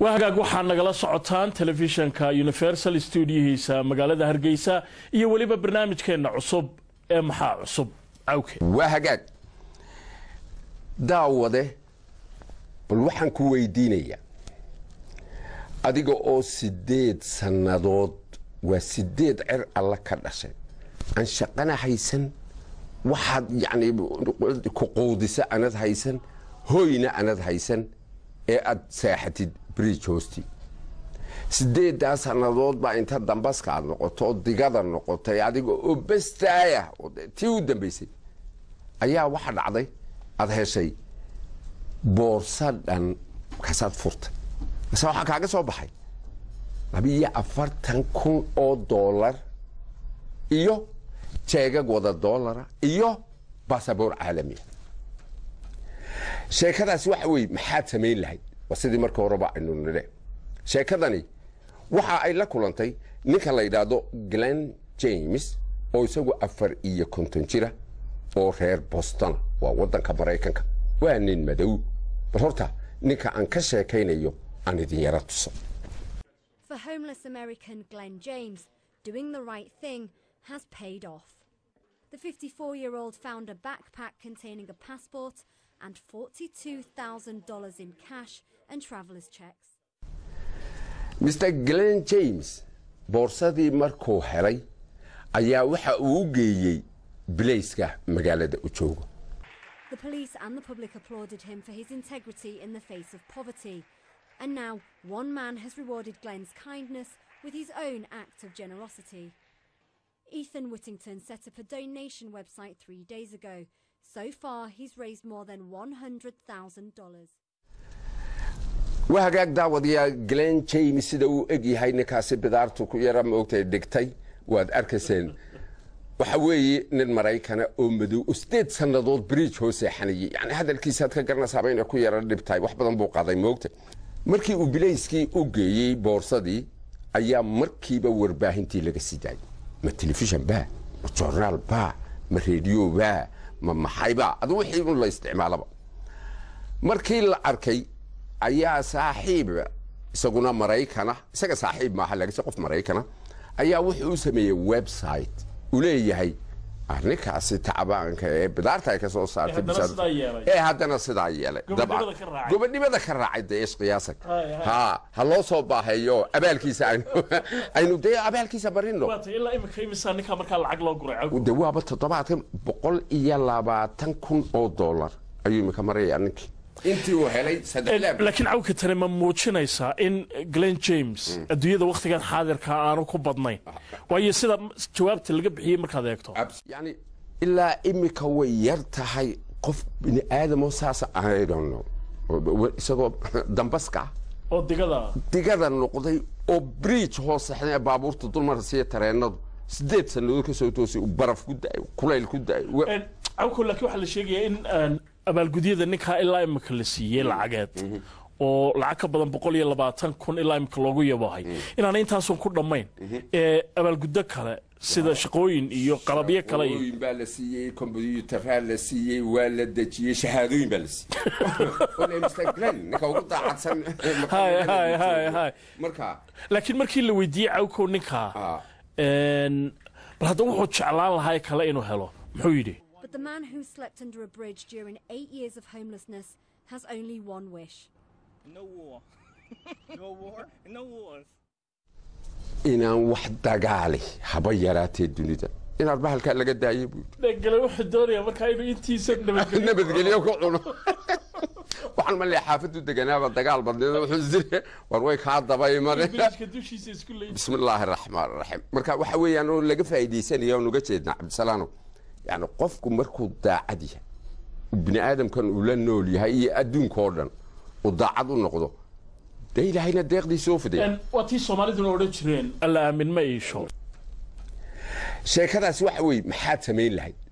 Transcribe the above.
waa waxaad nagala socotaan telefishanka universal stuudiyahiisa magaalada hargeysa iyo weliba barnaamijkeenna cusub ee maxaa cusub awkeed waa hagaag daawade bal waxaan ku weydiinayaa adiga oo sideed sannadood waa sideed cer alla ka dhashay aan shaqana haysan waxaad yacni ku quudisa anad haysan hooyna anad haysan ee aad saaxatid brijoosti sideeddaa sannadood baa inta dambaska aad noqoto oo digada noqotay adiga oo tii u dambaysay ayaa waxa dhacday aad heshay boorsa dhan markaasaad furtay mase waxaa kaaga soo baxay labiiyo afartan kun oo dollar iyo jeegag wada dollara iyo basaboor caalamiya ah. sheekadaasi waxa weye maxaad samayn lahayd waa sidii markii horeba aynunile sheekadani waxa ay la kulantay ninka la yidhaahdo glenn james oo isagu afar iyo konton jira oo reer boston waa waddanka maraykanka waa nin madow bal horta ninka aan ka sheekaynayo aan idin yara tuso The 54 year old found a backpack containing a passport and $42,000 in cash and travellers checks. Mr glen james Borsadi Marco Harry, ayaa waxa uu u geeyey The police and the public applauded him for his integrity in the face of poverty. And now one man has rewarded Glenn's kindness with his own act of generosity. Ethan Whittington set up a donation website three days ago. So far, he's raised more than $100,000. waa hagaag glen james sida uu egyahay ninkaasi bidaartu ku yara maogtahay dhigtay waad arkayseen waxa weeye nin maraykana oo madow oo sideed sannadood bridge hoo seexanayay yani hadalkiisaad ka garanaysaaba inay ku yara dhibtahay wax badan buu qaday maogtay markii uu bilayskii u geeyey boorsadii ayaa markiiba warbaahintii laga sii daayay ma telefishon baa ma jornaal baa ma rediyo baa ma maxaybaa adu wixii un la isticmaalaba markii la arkay ayaa saaxiib isaguna maraykana isaga saaxiib maaha laakiinse qof maraykana ayaa wuxuu u sameeyey website uu leeyahay arrinkaasi ah, tacbaanka ee bidaarta ay ka soo eh, eh, haddana sidaa yeelay dabcan gobodnimada ka raacay dee isqiyaasag ha ha loo soo baaheeyo abaalkiisa aynu dee abaalkiisa barino de waaba toddobaatan boqol iyo labaatan kun oo dollar ayuu iminka maraya ninkii Eh, laakiin cawka tani ma muujinaysaa in glen james mm. adduunyada wakhtigan xaadirka aanu ku badnayn ah. waayo sida jawaabta laga bixiyey markaad eegto ilaa imika way yar tahay qof bini aadamo saasa ah, aydhanno isagoo dambaska ah. oo digada digada noqday oo briij hoos saxdeen baabuurta dulmara siya tareenadu sideed sannadood ka soo toosay baraf ku da kulayl ku da eh, laakiin waxaa la sheegayaa in eh, abaalgudyada ninkaa ilaa imika la siiyey mm-hmm. lacageed mm-hmm. oo lacag ka badan boqol iyo labaatan kun ilaa imika loogu yabahay mm-hmm. inaana intaasun ku dhammayn ee abaalguddo kale sida shaqooyin iyo qalabyo kale baa la siiyey combyuutaraa la siiyey waa la dejiyey shahaadooyin baa la siiyey laakiin markii la weydiiyey cawkow ninkaa ah. bal hadda wuxuu jeclaan lahaa kale inuu helo muxuu yidhi But the man who slept under a bridge during eight years of homelessness has only one wish. No war. no war? No wars. inaan wax dagaali haba yaraatee dunida inaad bahalkaa laga daayay buu dhagale wuxuu doonayaa markaa inuu intiisa nabadgelyo ku cuno waxaan malee xaafadu deganaaba dagaal badneed wuxuu zire war way kaa dabaymade bismillaahi raxmaan raxiim marka waxa weeyaan oo laga faa'iidaysanayo aan uga jeednaa cabdisalaanow yani qofku markuu daacad yahay bini aadamkan uu la nool yahay iyo adduunka oo dhan uu daacad u noqdo dee ilaahayna deeqdiisa u fidaya waa soomaaliduna odhan jireen alla aamin ma iisho sheekadaas waxa weeye maxaad samayn lahayd